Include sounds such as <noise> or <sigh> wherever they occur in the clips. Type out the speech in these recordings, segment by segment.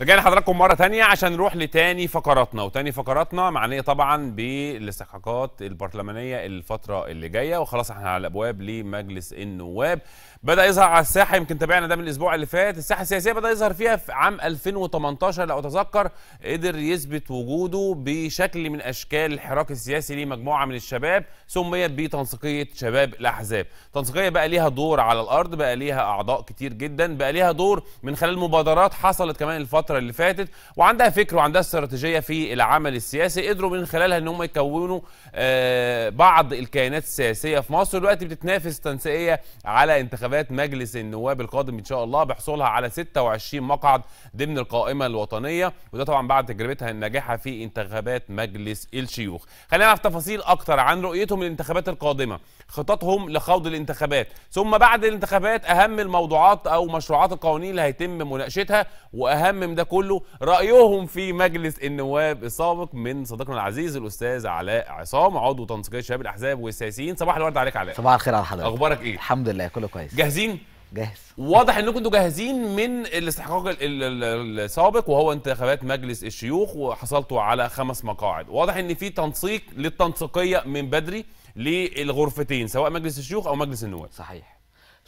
رجعنا حضراتكم مره ثانيه عشان نروح لتاني فقراتنا وتاني فقراتنا معنيه طبعا بالاستحقاقات البرلمانيه الفتره اللي جايه وخلاص احنا على الابواب لمجلس النواب بدا يظهر على الساحه يمكن تابعنا ده من الاسبوع اللي فات الساحه السياسيه بدا يظهر فيها في عام 2018 لو اتذكر قدر يثبت وجوده بشكل من اشكال الحراك السياسي لمجموعه من الشباب سميت بتنسيقيه شباب الاحزاب تنسيقيه بقى ليها دور على الارض بقى ليها اعضاء كتير جدا بقى ليها دور من خلال مبادرات حصلت كمان الفتره الفتره اللي فاتت وعندها فكر وعندها استراتيجيه في العمل السياسي قدروا من خلالها ان هم يكونوا آه، بعض الكيانات السياسيه في مصر دلوقتي بتتنافس تنسيقيه على انتخابات مجلس النواب القادم ان شاء الله بحصولها على 26 مقعد ضمن القائمه الوطنيه وده طبعا بعد تجربتها الناجحه في انتخابات مجلس الشيوخ خلينا نعرف تفاصيل اكتر عن رؤيتهم للانتخابات القادمه خططهم لخوض الانتخابات ثم بعد الانتخابات اهم الموضوعات او مشروعات القوانين اللي هيتم مناقشتها واهم ده كله رايهم في مجلس النواب السابق من صديقنا العزيز الاستاذ علاء عصام عضو تنسيقيه شباب الاحزاب والسياسيين صباح الورد عليك علاء صباح الخير على حضرتك اخبارك ايه الحمد لله كله كويس جاهزين جاهز واضح انكم انتوا جاهزين من الاستحقاق السابق وهو انتخابات مجلس الشيوخ وحصلتوا على خمس مقاعد واضح ان في تنسيق للتنسيقيه من بدري للغرفتين سواء مجلس الشيوخ او مجلس النواب صحيح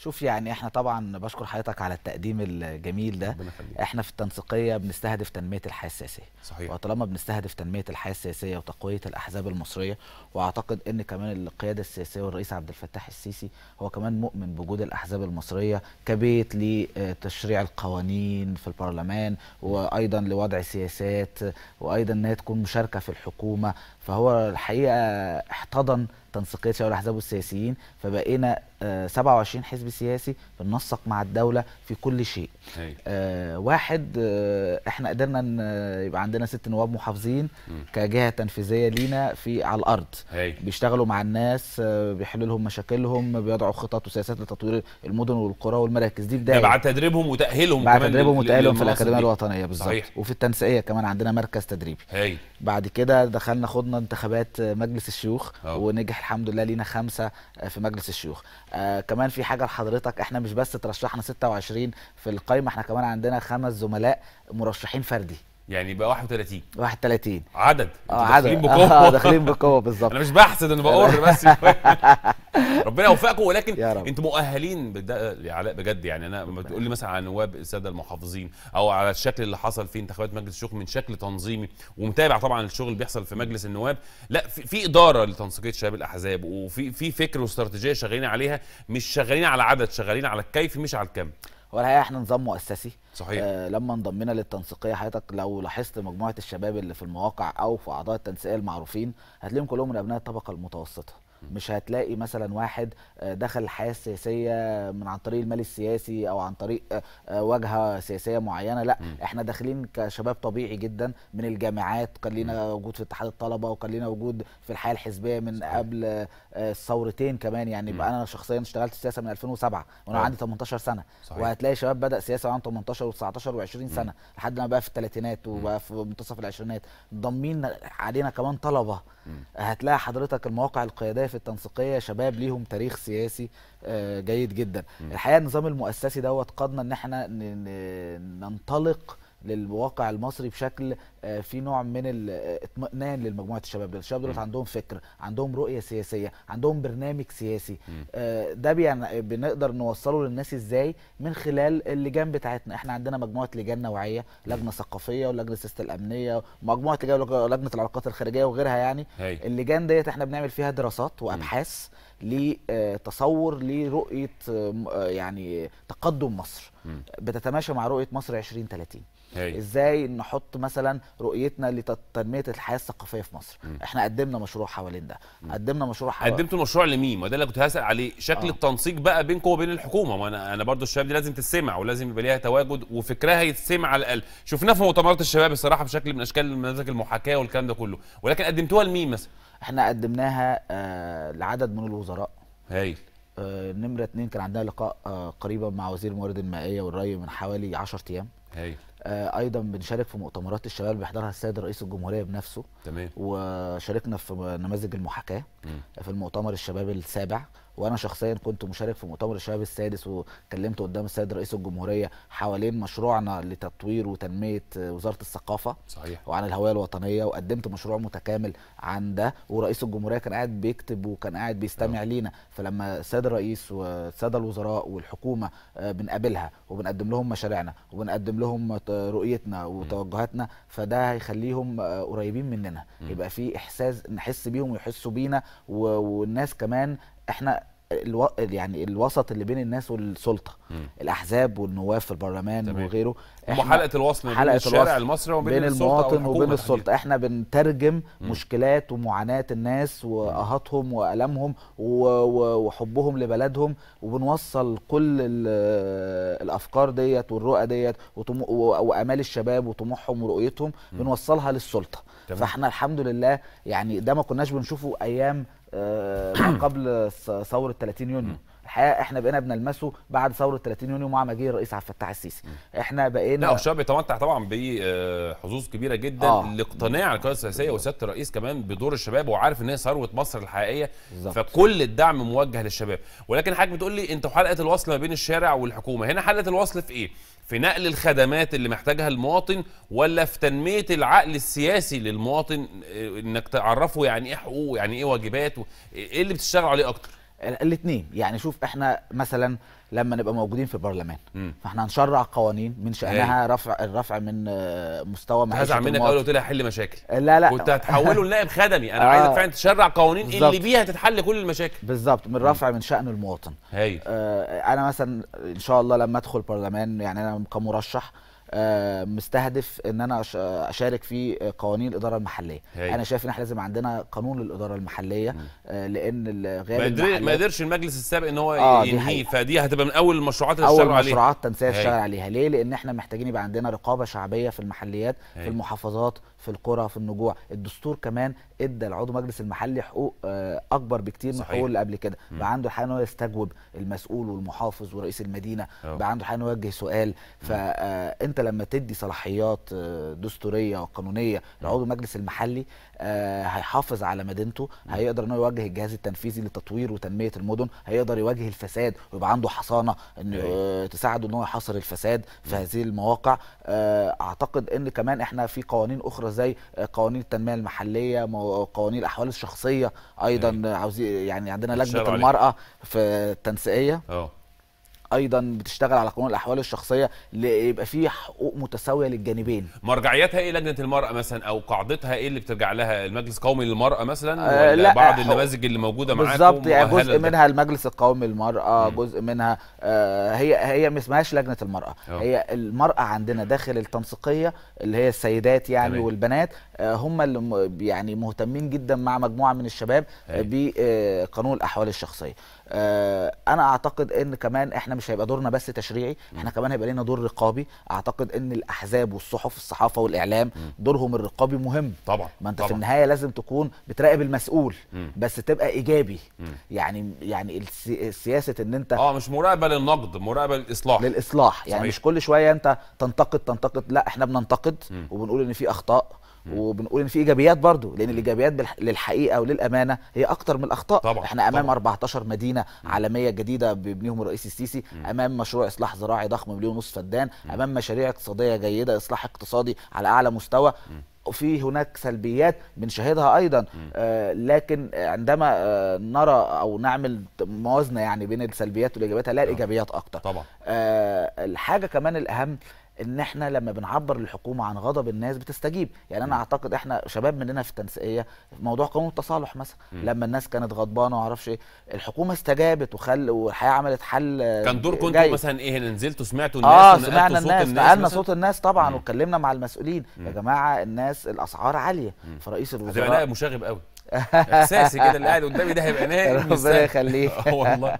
شوف يعني احنا طبعا بشكر حضرتك على التقديم الجميل ده احنا في التنسيقيه بنستهدف تنميه الحياه السياسيه صحيح وطالما بنستهدف تنميه الحياه السياسيه وتقويه الاحزاب المصريه واعتقد ان كمان القياده السياسيه والرئيس عبد الفتاح السيسي هو كمان مؤمن بوجود الاحزاب المصريه كبيت لتشريع القوانين في البرلمان وايضا لوضع سياسات وايضا انها تكون مشاركه في الحكومه فهو الحقيقه احتضن تنسيقيه شباب الاحزاب والسياسيين فبقينا 27 آه، حزب سياسي بننسق مع الدوله في كل شيء. آه، واحد آه، احنا قدرنا يبقى عندنا ست نواب محافظين كجهه تنفيذيه لينا في على الارض. بيشتغلوا مع الناس بيحلوا لهم مشاكلهم بيضعوا خطط وسياسات لتطوير المدن والقرى والمراكز دي بدايه. بعد تدريبهم وتاهيلهم بعد تدريبهم وتاهيلهم في الاكاديميه الوطنيه بالظبط. وفي التنسيقيه كمان عندنا مركز تدريبي. بعد كده دخلنا خدنا خضنا انتخابات مجلس الشيوخ أوه. ونجح الحمد لله لينا خمسه في مجلس الشيوخ آه كمان في حاجه لحضرتك احنا مش بس ترشحنا 26 في القايمه احنا كمان عندنا خمس زملاء مرشحين فردي يعني يبقى 31 31 عدد اه عدد داخلين بقوه آه داخلين بقوه بالظبط انا مش بحسد انا بقر <laughs> بس ربنا يوفقكم ولكن انتوا مؤهلين علاء بجد يعني انا لما تقول لي مثلا على نواب الساده المحافظين او على الشكل اللي حصل في انتخابات مجلس الشيوخ من شكل تنظيمي ومتابع طبعا الشغل اللي بيحصل في مجلس النواب لا في, في اداره لتنسيقيه شباب الاحزاب وفي في فكر واستراتيجيه شغالين عليها مش شغالين على عدد شغالين على الكيف مش على الكم ولا هي احنا نظام مؤسسي صحيح آه لما انضمينا للتنسيقيه حضرتك لو لاحظت مجموعه الشباب اللي في المواقع او في اعضاء التنسيقيه المعروفين هتلاقيهم كلهم من ابناء الطبقه المتوسطه مش هتلاقي مثلا واحد آه، دخل الحياه السياسيه من عن طريق المال السياسي او عن طريق آه، آه، واجهه سياسيه معينه لا م. احنا داخلين كشباب طبيعي جدا من الجامعات كان لينا وجود في اتحاد الطلبه وكان لينا وجود في الحياه الحزبيه من صحيح. قبل الثورتين كمان يعني يبقى انا شخصيا اشتغلت سياسه من 2007 وانا عندي 18 سنه صحيح. وهتلاقي شباب بدا سياسه وعنده 18 و19 و20 سنه لحد ما بقى في الثلاثينات وبقى في منتصف العشرينات ضامين علينا كمان طلبه م. هتلاقي حضرتك المواقع القياديه الائتلاف التنسيقيه شباب ليهم تاريخ سياسي آه، جيد جدا الحقيقه النظام المؤسسي دوت قادنا ان احنا ننطلق للواقع المصري بشكل آه، في نوع من الاطمئنان آه، لمجموعه الشباب دول الشباب دول عندهم فكر عندهم رؤيه سياسيه عندهم برنامج سياسي آه، ده يعني بنقدر نوصله للناس ازاي من خلال اللجان بتاعتنا احنا عندنا مجموعه لجان نوعيه لجنه ثقافيه ولجنه السياسه الامنيه ومجموعه لجان لجنه العلاقات الخارجيه وغيرها يعني هي. اللجان ديت احنا بنعمل فيها دراسات وابحاث لتصور لرؤيه يعني تقدم مصر بتتماشى مع رؤيه مصر 2030 هي. ازاي نحط مثلا رؤيتنا لتنميه الحياه الثقافيه في مصر م. احنا قدمنا مشروع حوالين ده م. قدمنا مشروع حوالين قدمتوا المشروع لمين ما ده اللي كنت هسال عليه شكل آه. التنسيق بقى بينكم وبين الحكومه ما انا انا برضو الشباب دي لازم تسمع ولازم يبقى ليها تواجد وفكرها يتسمع على الاقل شفناه في مؤتمرات الشباب الصراحه بشكل من اشكال النماذج المحاكاه والكلام ده كله ولكن قدمتوها لمين مثلا احنا قدمناها آه لعدد من الوزراء هايل آه، نمره اتنين كان عندنا لقاء آه، قريبا مع وزير الموارد المائيه والري من حوالي 10 ايام هايل آه، ايضا بنشارك في مؤتمرات الشباب اللي بيحضرها السيد رئيس الجمهوريه بنفسه تمام وشاركنا في نماذج المحاكاه في المؤتمر الشباب السابع وانا شخصيا كنت مشارك في مؤتمر الشباب السادس وكلمت قدام السيد رئيس الجمهوريه حوالين مشروعنا لتطوير وتنميه وزاره الثقافه صحيح. وعن الهويه الوطنيه وقدمت مشروع متكامل عن ده ورئيس الجمهوريه كان قاعد بيكتب وكان قاعد بيستمع أوه. لينا فلما السيد الرئيس والساده الوزراء والحكومه آه، بنقابلها وبنقدم لهم مشاريعنا وبنقدم لهم رؤيتنا وتوجهاتنا فده هيخليهم آه، قريبين مننا يبقى في احساس نحس بيهم ويحسوا بينا والناس كمان احنا الو... يعني الوسط اللي بين الناس والسلطه م. الاحزاب والنواب في البرلمان تمام. وغيره احنا حلقه الوصل بين حلقه الشارع الوصل المصري وبين بين المواطن وبين السلطه احنا بنترجم م. مشكلات ومعاناه الناس واهاتهم والامهم و... و... وحبهم لبلدهم وبنوصل كل ال... الافكار ديت والرؤى ديت و... وامال الشباب وطموحهم ورؤيتهم م. بنوصلها للسلطه تمام. فاحنا الحمد لله يعني ده ما كناش بنشوفه ايام آه، ما قبل ثوره 30 يونيو الحقيقه احنا بقينا بنلمسه بعد ثوره 30 يونيو مع مجيء الرئيس عبد الفتاح السيسي احنا بقينا لا الشعب بيتمتع طبعا بحظوظ آه، كبيره جدا آه. لاقتناع القياده السياسيه وسياده الرئيس كمان بدور الشباب وعارف ان هي ثروه مصر الحقيقيه بالزبط. فكل الدعم موجه للشباب ولكن حضرتك بتقول لي انتوا حلقه الوصل ما بين الشارع والحكومه هنا حلقه الوصل في ايه في نقل الخدمات اللي محتاجها المواطن ولا في تنميه العقل السياسي للمواطن آه، انك تعرفه يعني ايه حقوقه يعني ايه واجباته ايه اللي بتشتغل عليه اكتر الاثنين يعني شوف احنا مثلا لما نبقى موجودين في البرلمان فاحنا هنشرع قوانين من شانها إيه. رفع الرفع من آه، مستوى معيشه هزعل منك قوي قلت لي حل مشاكل لا لا كنت هتحوله لنائب خدمي انا <laughs> آه عايزك فعلا تشرع قوانين بالزبط. اللي بيها تتحل كل المشاكل بالظبط من رفع من شان المواطن هي. آه انا مثلا ان شاء الله لما ادخل برلمان يعني انا كمرشح آه، مستهدف ان انا اشارك في قوانين الاداره المحليه هي. انا شايف ان احنا لازم عندنا قانون للاداره المحليه آه، لان غالبا ما قدرش المجلس السابق ان هو آه ينهيه فدي هتبقى من اول المشروعات اللي اشتغلوا عليها اول مشروعات تنسيق اشتغل عليها ليه لان احنا محتاجين يبقى عندنا رقابه شعبيه في المحليات هي. في المحافظات في القرى في النجوع الدستور كمان ادى لعضو مجلس المحلي حقوق آه، اكبر بكتير من حقوق اللي قبل كده بقى عنده الحق ان هو يستجوب المسؤول والمحافظ ورئيس المدينه أوه. بقى عنده الحق ان هو يوجه سؤال فانت لما تدي صلاحيات آه، دستوريه وقانونيه لعضو المجلس المحلي آه، هيحافظ على مدينته هيقدر انه يواجه الجهاز التنفيذي لتطوير وتنميه المدن هيقدر يواجه الفساد ويبقى عنده حصانه انه أيوة. آه، تساعده ان هو يحاصر الفساد في هذه المواقع اعتقد ان كمان احنا في قوانين اخرى زي قوانين التنميه المحليه قوانين الاحوال الشخصيه ايضا أيوة. عاوزين يعني عندنا لجنه المراه في التنسيقيه اه ايضا بتشتغل على قانون الاحوال الشخصيه ليبقى في حقوق متساويه للجانبين مرجعيتها ايه لجنه المراه مثلا او قاعدتها ايه اللي بترجع لها المجلس القومي للمراه مثلا آه لا بعض النماذج اللي موجوده معاكم بالظبط يعني جزء منها المجلس القومي للمراه جزء منها آه هي هي ما اسمهاش لجنه المراه أوه. هي المراه عندنا داخل التنسيقيه اللي هي السيدات يعني تمام. والبنات آه، هم اللي يعني مهتمين جدا مع مجموعه من الشباب أيوه. بقانون آه، الاحوال الشخصيه آه، انا اعتقد ان كمان احنا مش هيبقى دورنا بس تشريعي احنا كمان هيبقى لنا دور رقابي اعتقد ان الاحزاب والصحف الصحافه والاعلام دورهم الرقابي مهم طبعا ما انت طبعا. في النهايه لازم تكون بتراقب المسؤول بس تبقى ايجابي يعني يعني سياسه ان انت اه مش مراقبه للنقد مراقبه للاصلاح للاصلاح يعني صحيح. مش كل شويه انت تنتقد تنتقد لا احنا بننتقد وبنقول ان في اخطاء وبنقول ان في ايجابيات برضو لان الايجابيات للحقيقه وللامانه هي اكتر من الاخطاء طبعا احنا امام طبعا. 14 مدينه عالميه جديده بيبنيهم الرئيس السيسي امام مشروع اصلاح زراعي ضخم مليون ونص فدان امام مشاريع اقتصاديه جيده اصلاح اقتصادي على اعلى مستوى وفي هناك سلبيات بنشاهدها ايضا آه لكن عندما آه نرى او نعمل موازنه يعني بين السلبيات والايجابيات هنلاقي الايجابيات اكتر طبعا آه الحاجه كمان الاهم ان احنا لما بنعبر للحكومه عن غضب الناس بتستجيب يعني انا م. اعتقد احنا شباب مننا في التنسيقيه موضوع قانون التصالح مثلا لما الناس كانت غضبانه وما اعرفش ايه الحكومه استجابت وخل والحقيقه عملت حل كان دوركم انتوا مثلا ايه نزلتوا سمعتوا الناس اه سمعنا صوت الناس نقلنا صوت الناس طبعا واتكلمنا مع المسؤولين م. يا جماعه الناس الاسعار عاليه م. فرئيس الوزراء هتبقى مشاغب قوي <laughs> احساسي كده اللي قاعد قدامي ده هيبقى نائم ربنا يخليك <laughs> والله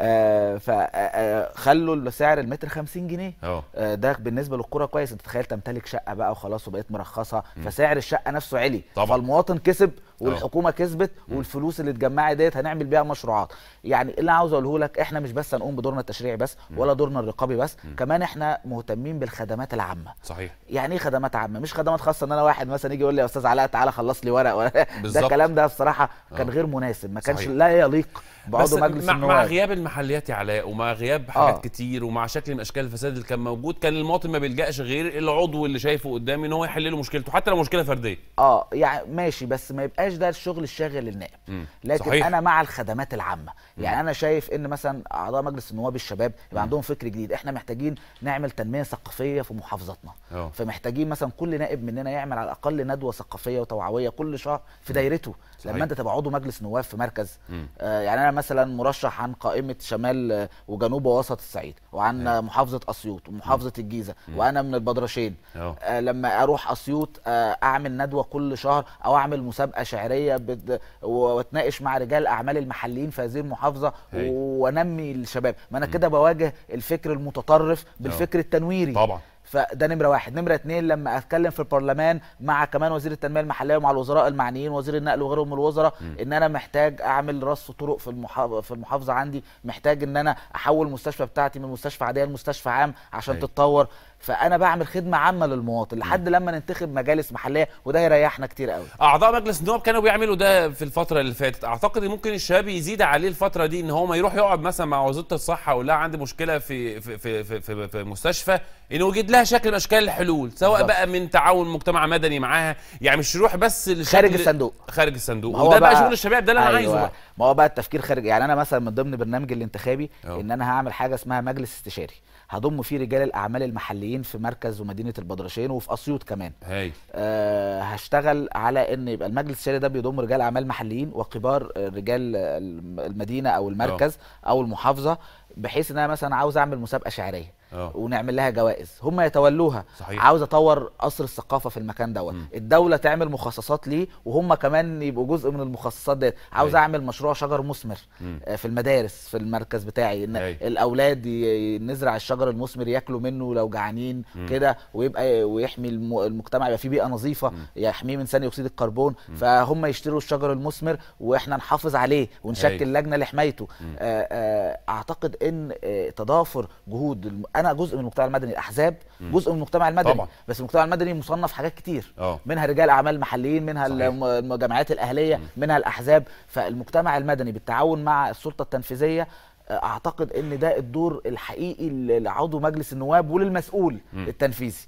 آه، فخلوا آه، آه، سعر المتر 50 جنيه اه ده بالنسبه للكوره كويس انت تخيل تمتلك شقه بقى وخلاص وبقيت مرخصه فسعر الشقه نفسه علي طبعا فالمواطن كسب والحكومه كسبت والفلوس اللي اتجمعت ديت هنعمل بيها مشروعات يعني اللي عاوز اقوله لك احنا مش بس هنقوم بدورنا التشريعي بس ولا دورنا الرقابي بس كمان احنا مهتمين بالخدمات العامه صحيح يعني ايه خدمات عامه مش خدمات خاصه ان انا واحد مثلا يجي يقول لي يا استاذ علاء تعالى خلص لي ورق ولا <laughs> ده الكلام ده الصراحه آه. كان غير مناسب ما كانش صحيح. لا يليق بعضو مجلس مع, مع غياب المحليات يا علاء ومع غياب حاجات آه. كتير ومع شكل من اشكال الفساد اللي كان موجود كان المواطن ما بيلجاش غير العضو اللي شايفه قدامي ان هو يحل له مشكلته حتى لو مشكله فرديه اه يعني ماشي بس ما يبقاش بقاش ده الشغل الشاغل للنائب لكن صحيح. انا مع الخدمات العامه يعني انا شايف ان مثلا اعضاء مجلس النواب الشباب يبقى عندهم فكر جديد احنا محتاجين نعمل تنميه ثقافيه في محافظتنا أوه. فمحتاجين مثلا كل نائب مننا يعمل على الاقل ندوه ثقافيه وتوعويه كل شهر في دايرته صحيح. لما انت تبقى عضو مجلس نواب في مركز آه يعني انا مثلا مرشح عن قائمه شمال آه، وجنوب ووسط الصعيد وعن مم. محافظه اسيوط ومحافظه مم. الجيزه مم. وانا من البدرشين أه. آه لما اروح اسيوط آه اعمل ندوه كل شهر او اعمل مسابقه الشعريه بت... واتناقش مع رجال اعمال المحليين في هذه المحافظه هي. وانمي الشباب ما انا كده بواجه الفكر المتطرف بالفكر آه. التنويري طبعا فده نمره واحد نمره اتنين لما اتكلم في البرلمان مع كمان وزير التنميه المحليه ومع الوزراء المعنيين وزير النقل وغيرهم من الوزراء م. ان انا محتاج اعمل رص طرق في المحافظه في المحافظه عندي محتاج ان انا احول المستشفى بتاعتي من مستشفى عاديه لمستشفى عام عشان أي. تتطور فانا بعمل خدمه عامه للمواطن لحد لما ننتخب مجالس محليه وده يريحنا كتير قوي اعضاء مجلس النواب كانوا بيعملوا ده في الفتره اللي فاتت اعتقد ممكن الشباب يزيد عليه الفتره دي ان هو ما يروح يقعد مثلا مع وزاره الصحه ولا عندي مشكله في في في في, في, في مستشفى انه يوجد لها شكل من اشكال الحلول سواء بالزبط. بقى من تعاون مجتمع مدني معاها يعني مش يروح بس خارج الصندوق خارج الصندوق وده بقى, بقى شغل الشباب ده اللي انا عايزه أيوة. ما هو بقى التفكير خارج يعني انا مثلا من ضمن برنامج الانتخابي أوه. ان انا هعمل حاجه اسمها مجلس استشاري هضم فيه رجال الاعمال المحليين في مركز ومدينه البدرشين وفي اسيوط كمان هاي. آه هشتغل على ان يبقى المجلس الشعري ده بيضم رجال اعمال محليين وكبار آه، رجال المدينه او المركز أوه. او المحافظه بحيث ان انا مثلا عاوز اعمل مسابقه شعريه أوه. ونعمل لها جوائز هم يتولوها صحيح. عاوز اطور قصر الثقافه في المكان دوت الدوله تعمل مخصصات ليه وهم كمان يبقوا جزء من المخصصات ديت عاوز أي. اعمل مشروع شجر مثمر آه، في المدارس في المركز بتاعي ان أي. الاولاد نزرع الشجر المثمر ياكلوا منه لو جعانين كده ويبقى ويحمي المجتمع يبقى فيه بيئه نظيفه يحميه من ثاني اكسيد الكربون م. فهم يشتروا الشجر المثمر واحنا نحافظ عليه ونشكل أي. لجنه لحمايته آه، آه، اعتقد ان تضافر جهود انا جزء من المجتمع المدني الاحزاب جزء من المجتمع المدني طبعا. بس المجتمع المدني مصنف حاجات كتير أوه. منها رجال اعمال محليين منها الجمعيات الاهليه م. منها الاحزاب فالمجتمع المدني بالتعاون مع السلطه التنفيذيه آه، اعتقد ان ده الدور الحقيقي لعضو مجلس النواب وللمسؤول م. التنفيذي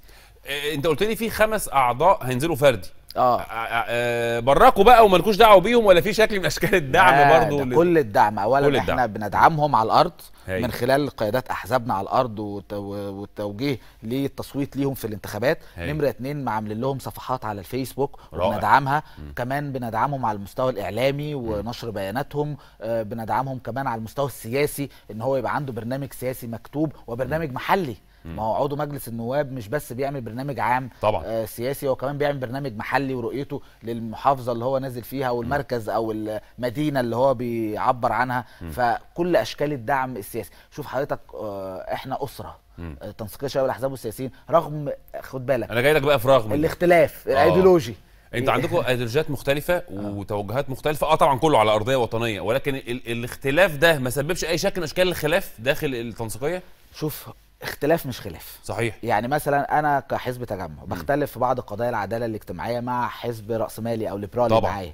آه، انت قلت لي في خمس اعضاء هينزلوا فردي اه, آه،, آه،, آه، براقوا بقى ومالكوش دعوه بيهم ولا في شكل من اشكال الدعم برضه اللي... كل الدعم اولا كل الدعم. احنا بندعمهم على الارض هي. من خلال قيادات احزابنا على الارض والتوجيه للتصويت ليهم في الانتخابات نمره اتنين عاملين لهم صفحات على الفيسبوك بندعمها م. كمان بندعمهم على المستوى الاعلامي ونشر بياناتهم بندعمهم كمان على المستوى السياسي ان هو يبقى عنده برنامج سياسي مكتوب وبرنامج م. محلي ما هو عضو مجلس النواب مش بس بيعمل برنامج عام طبعا. آه سياسي هو كمان بيعمل برنامج محلي ورؤيته للمحافظه اللي هو نازل فيها والمركز او المدينه اللي هو بيعبر عنها م. فكل اشكال الدعم السياسي شوف حضرتك آه احنا اسره آه تنسيقيه شباب الاحزاب والسياسيين رغم خد بالك انا جاي لك بقى في رغم الاختلاف آه. الايديولوجي انت عندكم <laughs> ايديولوجيات مختلفه آه. وتوجهات مختلفه اه طبعا كله على ارضيه وطنيه ولكن ال الاختلاف ده ما سببش اي شكل من اشكال الخلاف داخل التنسيقيه شوف اختلاف مش خلاف صحيح يعني مثلا انا كحزب تجمع بختلف في بعض قضايا العداله الاجتماعيه مع حزب راسمالي او ليبرالي معايا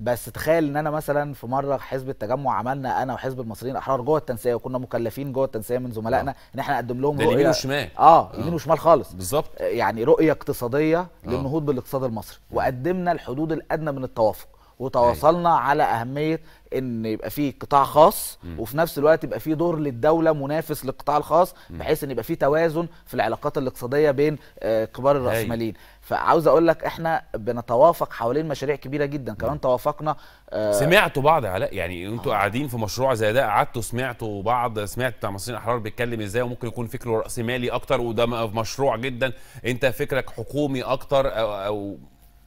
بس تخيل ان انا مثلا في مره حزب التجمع عملنا انا وحزب المصريين الاحرار جوه التنسيه وكنا مكلفين جوه التنسيه من زملائنا آه. ان احنا نقدم لهم رؤيه يمين وشمال آه،, اه يمين وشمال خالص بالظبط يعني رؤيه اقتصاديه آه. للنهوض بالاقتصاد المصري وقدمنا الحدود الادنى من التوافق وتواصلنا أيه. على اهميه ان يبقى في قطاع خاص م. وفي نفس الوقت يبقى في دور للدوله منافس للقطاع الخاص م. بحيث ان يبقى في توازن في العلاقات الاقتصاديه بين آه، كبار أيوة. الراسماليين فعاوز اقول لك احنا بنتوافق حوالين مشاريع كبيره جدا كمان توافقنا آه سمعتوا بعض يا علاء يعني آه. انتوا آه. قاعدين في مشروع زي ده قعدتوا سمعتوا بعض سمعت بتاع مصريين احرار بيتكلم ازاي وممكن يكون فكره راسمالي اكتر وده مشروع جدا انت فكرك حكومي اكتر او, أو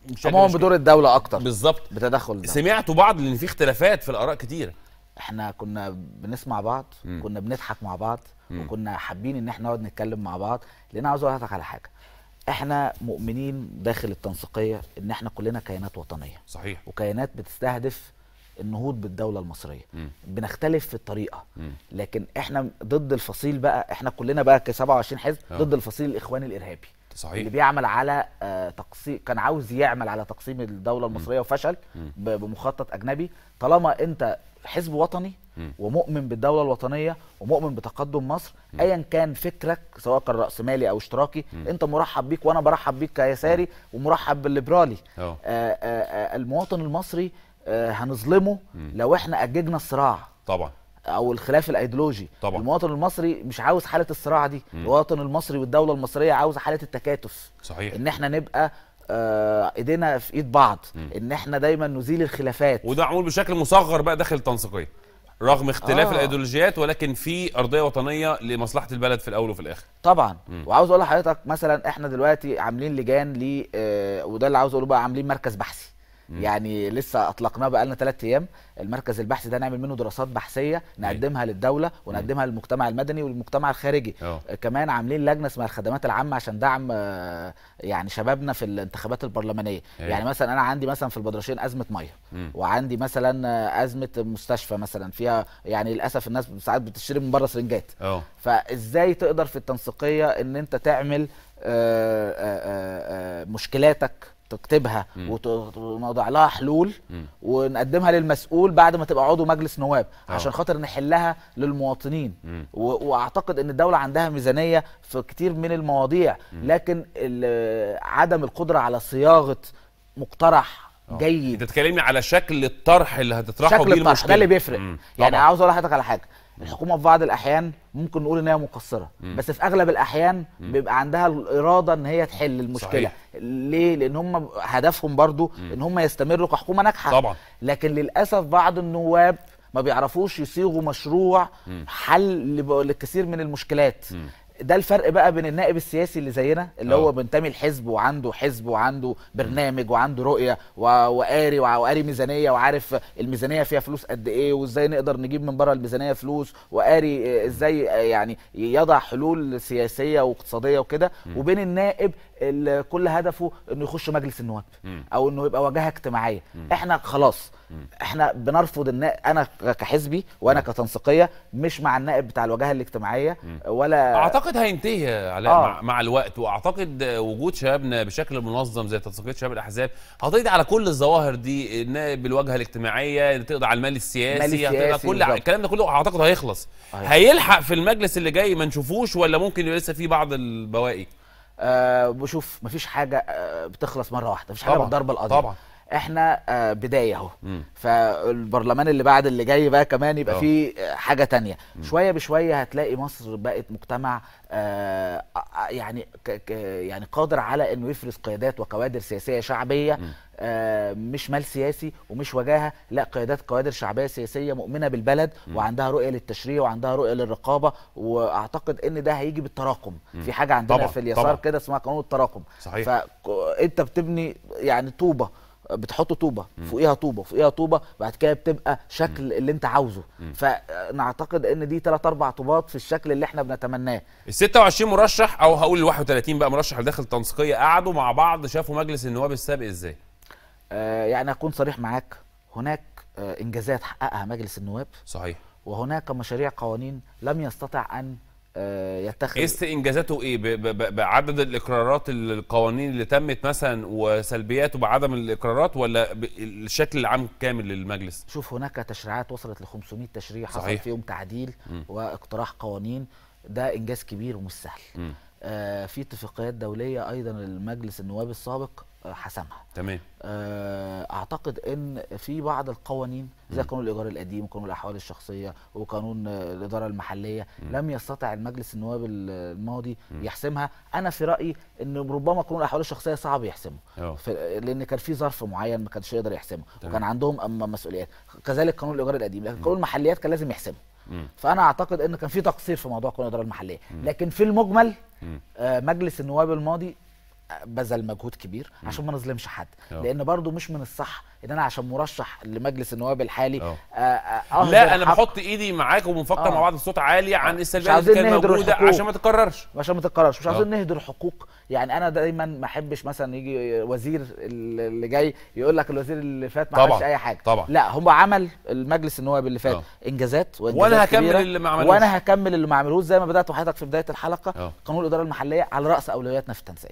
مش هم بدور الدوله اكتر بالظبط بتدخل ده. سمعتوا بعض لان في اختلافات في الاراء كتيره احنا كنا بنسمع بعض م. كنا بنضحك مع بعض م. وكنا حابين ان احنا نقعد نتكلم مع بعض لان عاوز اقول على حاجه احنا مؤمنين داخل التنسيقيه ان احنا كلنا كيانات وطنيه صحيح وكيانات بتستهدف النهوض بالدوله المصريه م. بنختلف في الطريقه م. لكن احنا ضد الفصيل بقى احنا كلنا بقى ك 27 حزب آه. ضد الفصيل الاخواني الارهابي صحيح اللي بيعمل على آه، تقسيم كان عاوز يعمل على تقسيم الدوله المصريه وفشل بمخطط اجنبي طالما انت حزب وطني ومؤمن بالدوله الوطنيه ومؤمن بتقدم مصر ايا كان فكرك سواء كان راسمالي او اشتراكي انت مرحب بيك وانا برحب بيك كيساري ومرحب بالليبرالي آه،, آه،, آه المواطن المصري هنظلمه لو احنا اججنا الصراع طبعا او الخلاف الايديولوجي طبعا المواطن المصري مش عاوز حاله الصراع دي مم. المواطن المصري والدوله المصريه عاوزه حاله التكاتف صحيح ان احنا نبقى آه، ايدينا في ايد بعض مم. ان احنا دايما نزيل الخلافات وده معمول بشكل مصغر بقى داخل التنسيقيه رغم اختلاف آه. الايديولوجيات ولكن في ارضيه وطنيه لمصلحه البلد في الاول وفي الاخر طبعا مم. وعاوز اقول لحضرتك مثلا احنا دلوقتي عاملين لجان ل آه وده اللي عاوز اقوله بقى عاملين مركز بحثي يعني لسه اطلقناه بقى لنا ثلاث ايام المركز البحثي ده نعمل منه دراسات بحثيه نقدمها للدوله ونقدمها للمجتمع المدني والمجتمع الخارجي أوه. كمان عاملين لجنه اسمها الخدمات العامه عشان دعم آه، يعني شبابنا في الانتخابات البرلمانيه هي. إيه. يعني مثلا انا عندي مثلا في البدرشين ازمه ميه مم. وعندي مثلا آه، ازمه مستشفى مثلا فيها يعني للاسف الناس ساعات بتشتري من بره سرنجات أوه. فازاي تقدر في التنسيقيه ان انت تعمل آآ آه، آآ مشكلاتك تكتبها ونضع لها حلول ونقدمها للمسؤول بعد ما تبقى عضو مجلس نواب اه. عشان خاطر نحلها للمواطنين واعتقد ان الدوله عندها ميزانيه في كتير من المواضيع لكن عدم القدره على صياغه مقترح اه. جيد انت بتكلمني على شكل الطرح اللي هتطرحه شكل بيه الطرح المشكله ده اللي بيفرق يعني عاوز اقول لحضرتك على حاجه الحكومه في بعض الاحيان ممكن نقول ان هي مقصره مم. بس في اغلب الاحيان مم. بيبقى عندها الاراده ان هي تحل المشكله صحيح. ليه لان هم هدفهم برضو مم. ان هم يستمروا كحكومه ناجحه طبعا لكن للاسف بعض النواب ما بيعرفوش يصيغوا مشروع مم. حل لكثير من المشكلات مم. ده الفرق بقى بين النائب السياسي اللي زينا اللي أوه. هو بينتمي اه. لحزب وعنده حزب وعنده برنامج وعنده رؤيه وقاري وقاري ميزانيه وعارف الميزانيه فيها فلوس قد ايه وازاي نقدر نجيب من بره الميزانيه فلوس وقاري ازاي يعني يضع حلول سياسيه واقتصاديه وكده وبين النائب كل هدفه انه يخش مجلس النواب او انه يبقى واجهه اجتماعيه احنا خلاص احنا بنرفض ان انا كحزبي وانا كتنسيقيه مش مع النائب بتاع الواجهه الاجتماعيه ولا اعتقد هينتهي على آه. مع, مع الوقت واعتقد وجود شبابنا بشكل منظم زي تنسيقيه شباب الاحزاب هتقضي على كل الظواهر دي النائب بالواجهه الاجتماعيه تقضي على المال السياسي السياسي هتقضي كل بالضبط. الكلام ده كله اعتقد هيخلص أيوة. هيلحق في المجلس اللي جاي ما نشوفوش ولا ممكن لسه في بعض البواقي آه، بشوف مفيش حاجه آه، بتخلص مره واحده مفيش حاجه بالضربه القاضيه طبعا احنا آه، بدايه اهو فالبرلمان اللي بعد اللي جاي بقى كمان يبقى اه. فيه آه، حاجه تانية مم. شويه بشويه هتلاقي مصر بقت مجتمع يعني يعني قادر على انه يفرز قيادات وكوادر سياسيه شعبيه مش مال سياسي ومش وجاهه لا قيادات كوادر شعبيه سياسيه مؤمنه بالبلد وعندها رؤيه للتشريع وعندها رؤيه للرقابه واعتقد ان ده هيجي بالتراكم في حاجه عندنا طبعًا. في اليسار كده اسمها قانون التراكم صحيح فانت بتبني يعني طوبه بتحط طوبه فوقيها طوبه فوقيها طوبه بعد كده بتبقى شكل اللي انت عاوزه م. فنعتقد ان دي ثلاث اربع طوبات في الشكل اللي احنا بنتمناه ال 26 مرشح او هقول ال 31 بقى مرشح اللي داخل تنسيقيه قعدوا مع بعض شافوا مجلس النواب السابق ازاي؟ آه يعني اكون صريح معاك هناك آه انجازات حققها مجلس النواب صحيح وهناك مشاريع قوانين لم يستطع ان آه، يتخذ قيس إيه انجازاته ايه بعدد الاقرارات القوانين اللي تمت مثلا وسلبياته بعدم الاقرارات ولا الشكل العام كامل للمجلس شوف هناك تشريعات وصلت ل 500 تشريع حصل صحيح. فيهم تعديل م. واقتراح قوانين ده انجاز كبير ومش سهل آه، في اتفاقيات دوليه ايضا المجلس النواب السابق آه، حسمها تمام آه، اعتقد ان في بعض القوانين زي قانون الايجار القديم وقانون الاحوال الشخصيه وقانون الاداره المحليه م. لم يستطع المجلس النواب الماضي م. يحسمها انا في رايي ان ربما قانون الاحوال الشخصيه صعب يحسمه لان كان في ظرف معين ما كانش يقدر يحسمه تمام. وكان عندهم اما مسؤوليات كذلك قانون الايجار القديم لكن قانون المحليات كان لازم يحسمه فانا اعتقد ان كان في تقصير في موضوع قانون الاداره المحليه لكن في المجمل آه، مجلس النواب الماضي بذل مجهود كبير عشان ما نظلمش حد اه. لان برضو مش من الصح ان انا عشان مرشح لمجلس النواب الحالي اه. آه، لا انا بحط ايدي معاك وبنفكر مع بعض بصوت عالي عن السلبيات اللي كانت موجوده عشان ما تتكررش عشان ما تتكررش مش عاوزين نهدر حقوق يعني انا دايما ما احبش مثلا يجي وزير اللي جاي يقول لك الوزير اللي فات ما عملش اي حاجه طبعا لا هم عمل المجلس النواب اللي فات أوه. انجازات وانجازات وانا هكمل اللي ما عملوش وانا هكمل اللي ما عملوش زي ما بدات وحياتك في بدايه الحلقه أوه. قانون الاداره المحليه على راس اولوياتنا في التنسيق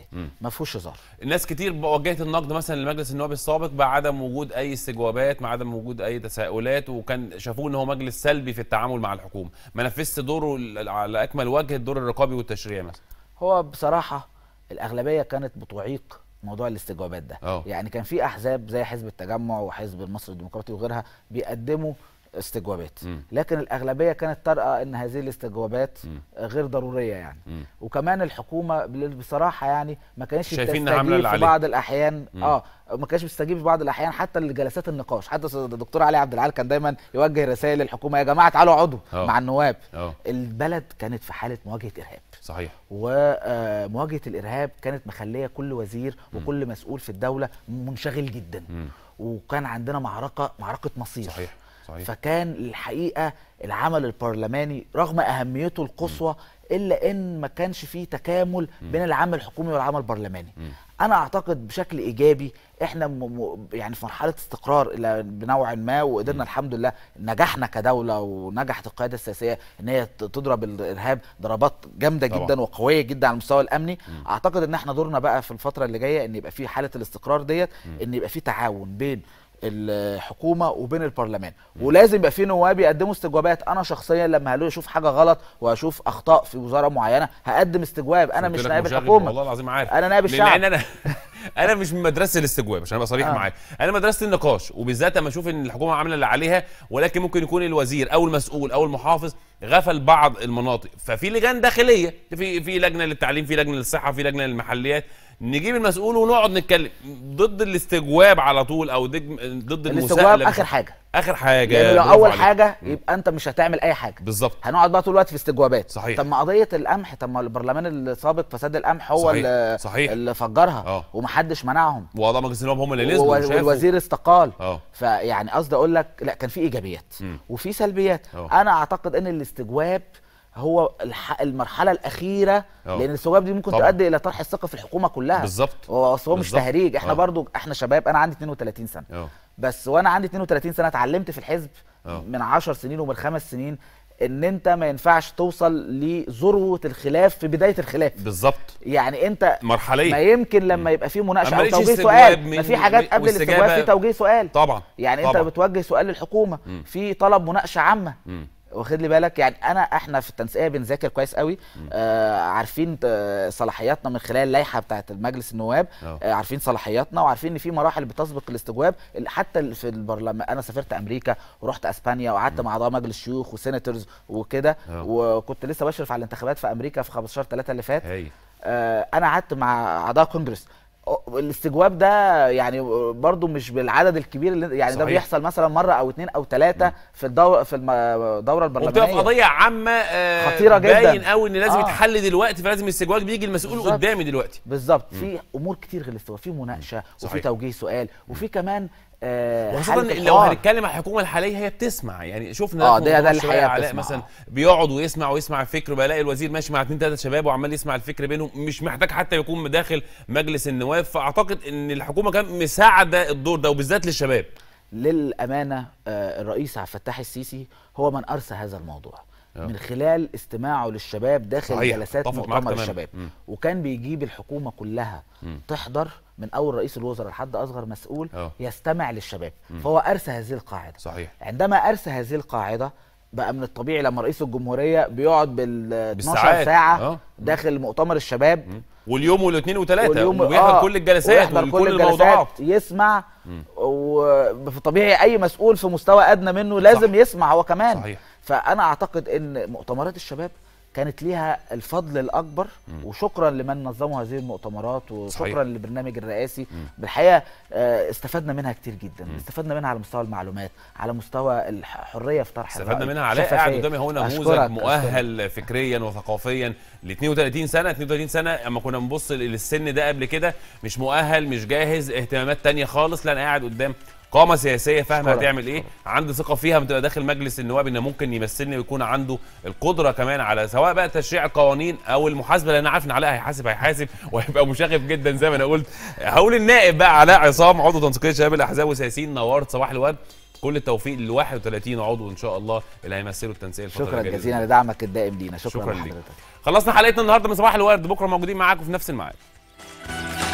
ما فيهوش هزار الناس كتير وجهت النقد مثلا لمجلس النواب السابق بعدم وجود اي استجوابات بعدم وجود اي تساؤلات وكان شافوه ان هو مجلس سلبي في التعامل مع الحكومه ما نفذش دوره على اكمل وجه الدور الرقابي والتشريعي مثلا هو بصراحه الاغلبيه كانت بتعيق موضوع الاستجوابات ده أوه. يعني كان في احزاب زي حزب التجمع وحزب المصري الديمقراطي وغيرها بيقدموا استجوابات م. لكن الاغلبيه كانت ترى ان هذه الاستجوابات م. غير ضروريه يعني م. وكمان الحكومه بصراحه يعني ما كانتش بتستجيب في بعض الاحيان م. اه ما كانتش بتستجيب في بعض الاحيان حتى لجلسات النقاش حتى الدكتور علي عبد العال كان دايما يوجه رسائل للحكومه يا جماعه تعالوا اقعدوا آه. مع النواب أوه. البلد كانت في حاله مواجهه ارهاب صحيح ومواجهه آه، الارهاب كانت مخليه كل وزير م. وكل مسؤول في الدوله منشغل جدا م. وكان عندنا معركه معركه مصير صحيح صحيح. فكان الحقيقه العمل البرلماني رغم اهميته القصوى الا ان ما كانش فيه تكامل بين العمل الحكومي والعمل البرلماني انا اعتقد بشكل ايجابي احنا م... يعني في مرحله استقرار الى بنوع ما وقدرنا الحمد لله نجحنا كدوله ونجحت القياده السياسيه ان هي تضرب الارهاب ضربات جامده جدا وقويه جدا على المستوى الامني م. اعتقد ان احنا دورنا بقى في الفتره اللي جايه ان يبقى في حاله الاستقرار ديت ان يبقى في تعاون بين الحكومه وبين البرلمان ولازم يبقى في نواب يقدموا استجوابات انا شخصيا لما هلاقي اشوف حاجه غلط واشوف اخطاء في وزاره معينه هقدم استجواب انا مش نائب الحكومه والله العظيم عارف انا نائب الشعب لأن أنا <laughs> انا مش من مدرسه الاستجواب عشان ابقى صريح آه. معاك انا مدرسه النقاش وبالذات لما اشوف ان الحكومه عامله اللي عليها ولكن ممكن يكون الوزير او المسؤول او المحافظ غفل بعض المناطق ففي لجان داخليه في في لجنه للتعليم في لجنه للصحه في لجنه للمحليات نجيب المسؤول ونقعد نتكلم ضد الاستجواب على طول او ضد المساءله الاستجواب اخر حاجه اخر حاجه يعني لو اول عليك. حاجه يبقى انت مش هتعمل اي حاجه بالظبط هنقعد بقى طول الوقت في استجوابات صحيح طب ما قضيه القمح طب ما البرلمان السابق فساد القمح هو صحيح. اللي صحيح. اللي فجرها أوه. ومحدش منعهم واعضاء مجلس النواب هم اللي نزلوا والوزير استقال اه فيعني قصدي اقول لك لا كان في ايجابيات م. وفي سلبيات أوه. انا اعتقد ان الاستجواب هو المرحله الاخيره أوه. لان الاستجواب دي ممكن طبعا. تؤدي الى طرح الثقه في الحكومه كلها بالظبط هو مش تهريج احنا آه. برضو احنا شباب انا عندي 32 سنه أوه. بس وانا عندي 32 سنه اتعلمت في الحزب أوه. من 10 سنين ومن خمس سنين ان انت ما ينفعش توصل لذروه الخلاف في بدايه الخلاف بالظبط يعني انت مرحليه ما يمكن لما يبقى في مناقشه او توجيه سؤال ما في حاجات قبل الاستجابه في توجيه سؤال طبعا يعني طبعًا. انت بتوجه سؤال للحكومه في طلب مناقشه عامه واخد لي بالك يعني انا احنا في التنسيقيه بنذاكر كويس قوي آه عارفين صلاحياتنا من خلال اللائحه بتاعه المجلس النواب أه. آه عارفين صلاحياتنا وعارفين ان في مراحل بتسبق الاستجواب حتى في البرلمان انا سافرت امريكا ورحت اسبانيا وقعدت مع اعضاء مجلس الشيوخ وسيناتورز وكده أه. وكنت لسه بشرف على الانتخابات في امريكا في 15 3 اللي فات آه انا قعدت مع اعضاء كونجرس الاستجواب ده يعني برضو مش بالعدد الكبير اللي يعني صحيح. ده بيحصل مثلا مره او اتنين او ثلاثه في الدوره في الدوره البرلمانيه وبتبقى قضيه عامه آه خطيره جدا باين قوي ان لازم آه. يتحل دلوقتي فلازم الاستجواب بيجي المسؤول بالزبط. قدامي دلوقتي بالظبط في امور كتير غير الاستجواب في مناقشه صحيح. وفي توجيه سؤال وفي كمان آه، وخاصه لو هنتكلم على الحكومه الحاليه هي بتسمع يعني شفنا اه ده ده الحقيقه علاء مثلا بيقعد ويسمع ويسمع الفكر بلاقي الوزير ماشي مع اثنين ثلاثه شباب وعمال يسمع الفكر بينهم مش محتاج حتى يكون داخل مجلس النواب فاعتقد ان الحكومه كانت مساعده الدور ده وبالذات للشباب للامانه آه، الرئيس عبد الفتاح السيسي هو من ارسى هذا الموضوع آه. من خلال استماعه للشباب داخل صحيح. جلسات مؤتمر الشباب مم. وكان بيجيب الحكومه كلها مم. تحضر من اول رئيس الوزراء لحد اصغر مسؤول أوه. يستمع للشباب مم. فهو ارسى هذه القاعده صحيح. عندما ارسى هذه القاعده بقى من الطبيعي لما رئيس الجمهوريه بيقعد بال 12 ساعه أوه. داخل مؤتمر الشباب مم. واليوم والاثنين وثلاثه وبيحضر آه كل الجلسات وكل الموضوعات يسمع وفي طبيعي اي مسؤول في مستوى ادنى منه لازم صح. يسمع هو كمان صحيح. فانا اعتقد ان مؤتمرات الشباب كانت ليها الفضل الاكبر مم. وشكرا لمن نظموا هذه المؤتمرات وشكرا صحيح. للبرنامج الرئاسي مم. بالحقيقه آه، استفدنا منها كتير جدا مم. استفدنا منها على مستوى المعلومات على مستوى الحريه في طرح استفدنا منها على قاعد قدامي هو نموذج مؤهل أشكرك. فكريا وثقافيا ل 32 سنه 32 سنه اما كنا بنبص للسن ده قبل كده مش مؤهل مش جاهز اهتمامات تانية خالص لا انا قاعد قدام قامه سياسيه فاهمه هتعمل ايه عنده ثقه فيها بتبقى داخل مجلس النواب ان ممكن يمثلني ويكون عنده القدره كمان على سواء بقى تشريع القوانين او المحاسبه لان انا عارف ان علاء هيحاسب هيحاسب وهيبقى مشاغب جدا زي ما انا قلت هقول النائب بقى علاء عصام عضو تنسيقيه شباب الاحزاب والسياسيين نورت صباح الورد كل التوفيق لل 31 عضو ان شاء الله اللي هيمثلوا التنسيق الفتره شكرا جزيلا لدعمك الدائم لينا شكرا, شكرا لحضرتك خلصنا حلقتنا النهارده من صباح الورد بكره موجودين معاكم في نفس الميعاد